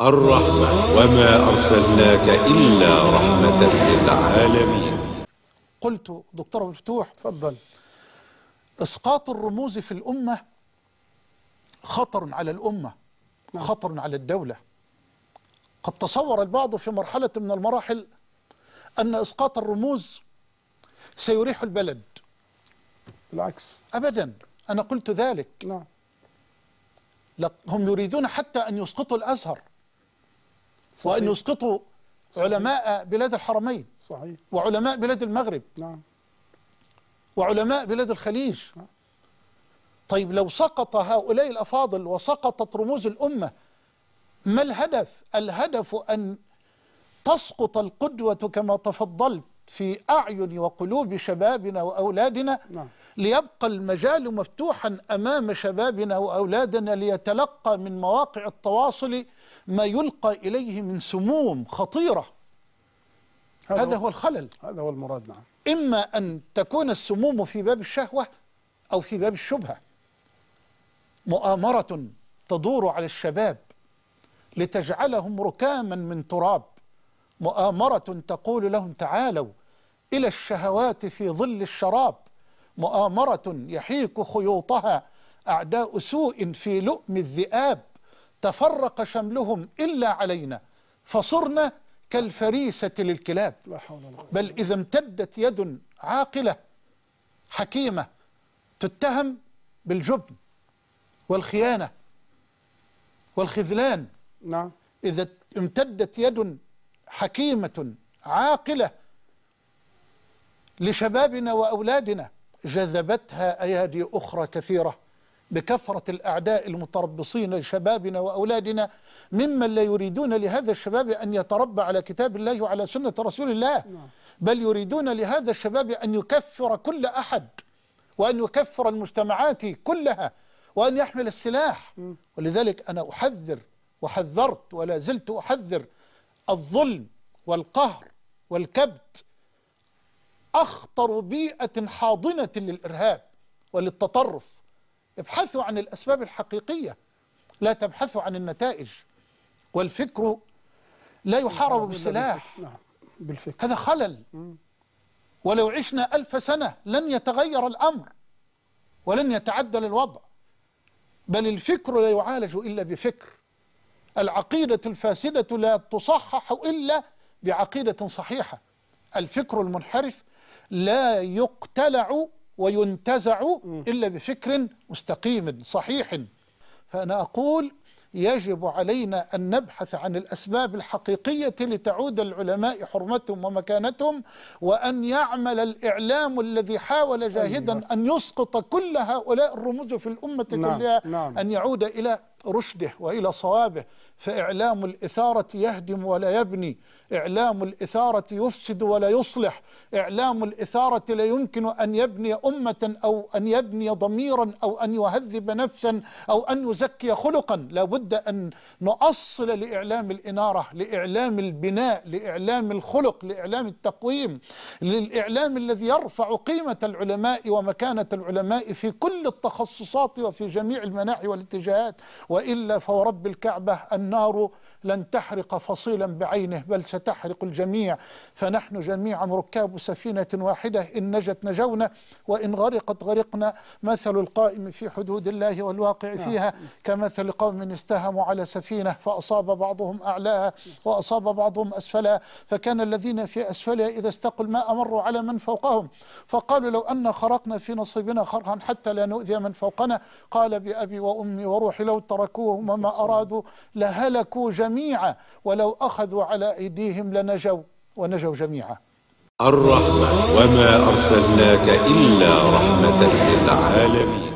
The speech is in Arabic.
الرحمة وما أرسلناك إلا رحمة للعالمين قلت دكتور مفتوح تفضل إسقاط الرموز في الأمة خطر على الأمة نعم. خطر على الدولة قد تصور البعض في مرحلة من المراحل أن إسقاط الرموز سيريح البلد بالعكس أبدا أنا قلت ذلك نعم هم يريدون حتى أن يسقطوا الأزهر صحيح. وأن يسقطوا صحيح. علماء بلاد الحرمين صحيح. وعلماء بلاد المغرب نعم. وعلماء بلاد الخليج نعم. طيب لو سقط هؤلاء الأفاضل وسقطت رموز الأمة ما الهدف؟ الهدف أن تسقط القدوة كما تفضلت في أعين وقلوب شبابنا وأولادنا نعم. ليبقى المجال مفتوحا امام شبابنا واولادنا ليتلقى من مواقع التواصل ما يلقى اليه من سموم خطيره هذا, هذا هو الخلل هذا هو المراد نعم اما ان تكون السموم في باب الشهوه او في باب الشبهه مؤامره تدور على الشباب لتجعلهم ركاما من تراب مؤامره تقول لهم تعالوا الى الشهوات في ظل الشراب مؤامرة يحيك خيوطها أعداء سوء في لؤم الذئاب تفرق شملهم إلا علينا فصرنا كالفريسة للكلاب بل إذا امتدت يد عاقلة حكيمة تتهم بالجبن والخيانة والخذلان نعم إذا امتدت يد حكيمة عاقلة لشبابنا وأولادنا جذبتها أيادي أخرى كثيرة بكثرة الأعداء المتربصين لشبابنا وأولادنا ممن لا يريدون لهذا الشباب أن يتربى على كتاب الله وعلى سنة رسول الله نعم. بل يريدون لهذا الشباب أن يكفر كل أحد وأن يكفر المجتمعات كلها وأن يحمل السلاح ولذلك أنا أحذر وحذرت ولا زلت أحذر الظلم والقهر والكبت أخطر بيئة حاضنة للإرهاب وللتطرف ابحثوا عن الأسباب الحقيقية لا تبحثوا عن النتائج والفكر لا يحارب نعم، بالسلاح نعم، بالفكر. هذا خلل ولو عشنا ألف سنة لن يتغير الأمر ولن يتعدل الوضع بل الفكر لا يعالج إلا بفكر العقيدة الفاسدة لا تصحح إلا بعقيدة صحيحة الفكر المنحرف لا يقتلع وينتزع إلا بفكر مستقيم صحيح فأنا أقول يجب علينا أن نبحث عن الأسباب الحقيقية لتعود العلماء حرمتهم ومكانتهم وأن يعمل الإعلام الذي حاول جاهدا أيوة. أن يسقط كل هؤلاء الرموز في الأمة نعم كلها نعم أن يعود إلى رشده والى صوابه فاعلام الاثاره يهدم ولا يبني اعلام الاثاره يفسد ولا يصلح اعلام الاثاره لا يمكن ان يبني امه او ان يبني ضميرا او ان يهذب نفسا او ان يزكي خلقا لابد ان نؤصل لاعلام الاناره لاعلام البناء لاعلام الخلق لاعلام التقويم للاعلام الذي يرفع قيمه العلماء ومكانه العلماء في كل التخصصات وفي جميع المناحي والاتجاهات والا فورب الكعبه النار لن تحرق فصيلا بعينه بل ستحرق الجميع فنحن جميعا ركاب سفينه واحده ان نجت نجونا وان غرقت غرقنا مثل القائم في حدود الله والواقع نعم. فيها كمثل قوم استهموا على سفينه فاصاب بعضهم اعلاها واصاب بعضهم اسفلها فكان الذين في اسفلها اذا استقوا الماء مروا على من فوقهم فقالوا لو ان خرقنا في نصيبنا خرقا حتى لا نؤذي من فوقنا قال بابي وامي وروحي لو تركوهم وما أرادوا لهلكوا جميعا ولو أخذوا على أيديهم لنجوا ونجوا جميعا الرحمة وما أرسلناك إلا رحمة للعالمين